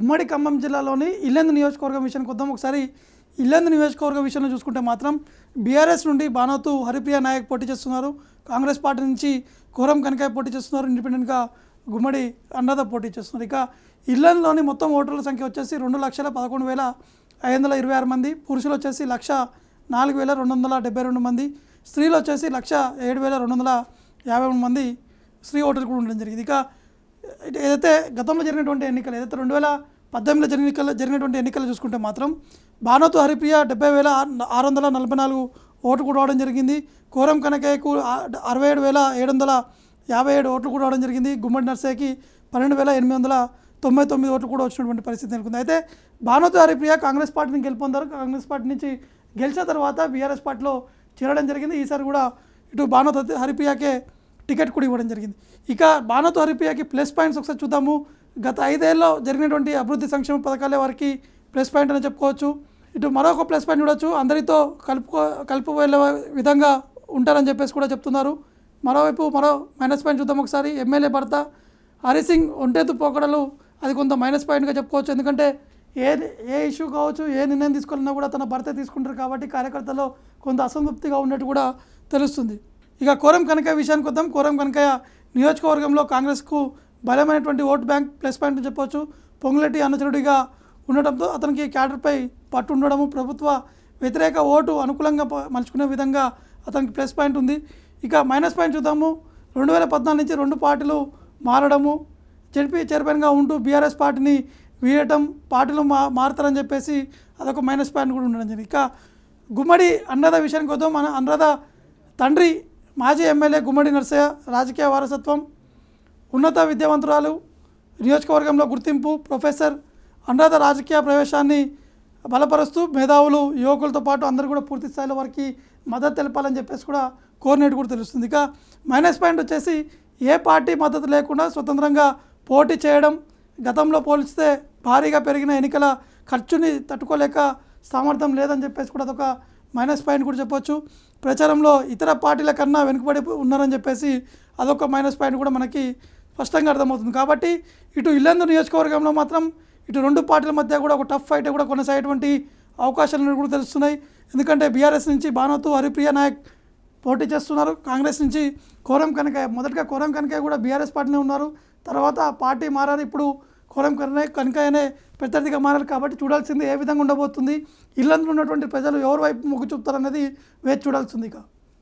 ఉమ్మడి ఖమ్మం జిల్లాలోని ఇల్లెందు నియోజకవర్గం విషయానికి వద్దాం ఒకసారి ఇల్లెందు నియోజకవర్గ విషయంలో చూసుకుంటే మాత్రం బీఆర్ఎస్ నుండి బానోతు హరిప్రియ నాయక్ పోటీ చేస్తున్నారు కాంగ్రెస్ పార్టీ నుంచి కోరం కనకాయ పోటీ చేస్తున్నారు ఇండిపెండెంట్గా గుమ్మడి అన్నద పోటీ చేస్తున్నారు ఇక ఇల్లెందులోని మొత్తం ఓటర్ల సంఖ్య వచ్చేసి రెండు లక్షల పదకొండు వేల ఐదు వందల ఇరవై ఆరు మంది పురుషులు వచ్చేసి లక్ష నాలుగు వేల రెండు వందల డెబ్బై రెండు మంది స్త్రీలు వచ్చేసి లక్ష ఏడు వేల రెండు వందల యాభై మూడు మంది స్త్రీ ఓటర్లు కూడా ఉండడం జరిగింది ఇక ఏదైతే గతంలో జరిగినటువంటి ఎన్నికలు ఏదైతే రెండు వేల పద్దెనిమిదిలో జరిగిన జరిగినటువంటి ఎన్నికలు చూసుకుంటే మాత్రం భానోతు హరిప్రియ డెబ్బై వేల ఆరు వందల నలభై నాలుగు ఓట్లు కూడా అవడం జరిగింది కోరం కనకయ్యకు అరవై ఏడు వేల ఏడు వందల యాభై ఏడు ఓట్లు కూడా అవడం జరిగింది గుమ్మడి నర్సయ్యకి పన్నెండు వేల ఎనిమిది వందల తొంభై తొమ్మిది ఓట్లు కూడా వచ్చినటువంటి పరిస్థితి నెలకొంది అయితే భానోతు హరిప్రియ కాంగ్రెస్ పార్టీని గెలుపొందారు కాంగ్రెస్ పార్టీ నుంచి గెలిచిన తర్వాత బీఆర్ఎస్ పార్టీలో చేరడం జరిగింది ఈసారి కూడా ఇటు భానోతు హరిప్రియకే టికెట్ కూడా ఇవ్వడం జరిగింది ఇక బాణతో హరిపియాకి ప్లస్ పాయింట్స్ ఒకసారి చూద్దాము గత ఐదేళ్ళలో జరిగినటువంటి అభివృద్ధి సంక్షేమ పథకాలే వారికి ప్లస్ పాయింట్ అని చెప్పుకోవచ్చు ఇటు మరొక ప్లస్ పాయింట్ చూడవచ్చు అందరితో కలుపుకో కలుపు వెళ్ళే విధంగా ఉంటారని చెప్పేసి కూడా చెప్తున్నారు మరోవైపు మరో మైనస్ పాయింట్ చూద్దాం ఒకసారి ఎమ్మెల్యే భర్త హరిసింగ్ ఒంటేతు పోకడలు అది కొంత మైనస్ పాయింట్గా చెప్పుకోవచ్చు ఎందుకంటే ఏ ఏ ఇష్యూ కావచ్చు ఏ నిర్ణయం తీసుకోవాలన్నా కూడా తన భర్త తీసుకుంటారు కాబట్టి కార్యకర్తలో కొంత అసంతృప్తిగా ఉన్నట్టు కూడా తెలుస్తుంది ఇక కోరం కనకయ్య విషయానికి వద్దాం కోరం కనకయ్య నియోజకవర్గంలో కాంగ్రెస్కు బలమైనటువంటి ఓటు బ్యాంక్ ప్లస్ పాయింట్ చెప్పవచ్చు పొంగులెట్టి అనుచరుడిగా ఉండటంతో అతనికి క్యాడర్పై పట్టు ఉండడము ప్రభుత్వ వ్యతిరేక ఓటు అనుకూలంగా మలుచుకునే విధంగా అతనికి ప్లస్ పాయింట్ ఉంది ఇక మైనస్ పాయింట్ చూద్దాము రెండు వేల పద్నాలుగు నుంచి రెండు పార్టీలు మారడము జడ్పీ చైర్మన్గా ఉంటూ బీఆర్ఎస్ పార్టీని వీయటం పార్టీలు మా మారుతారని చెప్పేసి అదొక మైనస్ పాయింట్ కూడా ఉండడం జరిగింది ఇక గుమ్మడి అనురాధ విషయానికి వద్దాం మన అనురాధ తండ్రి మాజీ ఎమ్మెల్యే గుమ్మడి నర్సయ్య రాజకీయ వారసత్వం ఉన్నత విద్యావంతురాలు నియోజకవర్గంలో గుర్తింపు ప్రొఫెసర్ అనురాధ రాజకీయ ప్రవేశాన్ని బలపరుస్తూ మేధావులు యువకులతో పాటు అందరూ కూడా పూర్తి స్థాయిలో వారికి మద్దతు తెలపాలని చెప్పేసి కూడా కోరినట్టు కూడా తెలుస్తుంది ఇక మైనస్ పాయింట్ వచ్చేసి ఏ పార్టీ మద్దతు లేకుండా స్వతంత్రంగా పోటీ చేయడం గతంలో పోలిస్తే భారీగా పెరిగిన ఎన్నికల ఖర్చుని తట్టుకోలేక సామర్థ్యం లేదని చెప్పేసి కూడా అదొక మైనస్ పాయింట్ కూడా చెప్పొచ్చు ప్రచారంలో ఇతర పార్టీల కన్నా వెనుకబడి ఉన్నారని చెప్పేసి అదొక మైనస్ పాయింట్ కూడా మనకి స్పష్టంగా అర్థమవుతుంది కాబట్టి ఇటు ఇల్లందు నియోజకవర్గంలో మాత్రం ఇటు రెండు పార్టీల మధ్య కూడా ఒక టఫ్ ఫైట్ కూడా కొనసాగేటువంటి అవకాశాలు కూడా తెలుస్తున్నాయి ఎందుకంటే బీఆర్ఎస్ నుంచి బానోతు హరిప్రియ నాయక్ పోటీ చేస్తున్నారు కాంగ్రెస్ నుంచి కోరం కనకయ్య మొదటగా కోరం కనకయ్య కూడా బీఆర్ఎస్ పార్టీనే ఉన్నారు తర్వాత పార్టీ మారారు ఇప్పుడు కోరం కన్నా కనుకైనా పెద్దదిగా మారాలి కాబట్టి చూడాల్సింది ఏ విధంగా ఉండబోతుంది ఇల్లందులో ఉన్నటువంటి ప్రజలు ఎవరి వైపు మొగ్గు చూపుతారనేది వేచి చూడాల్సింది ఇక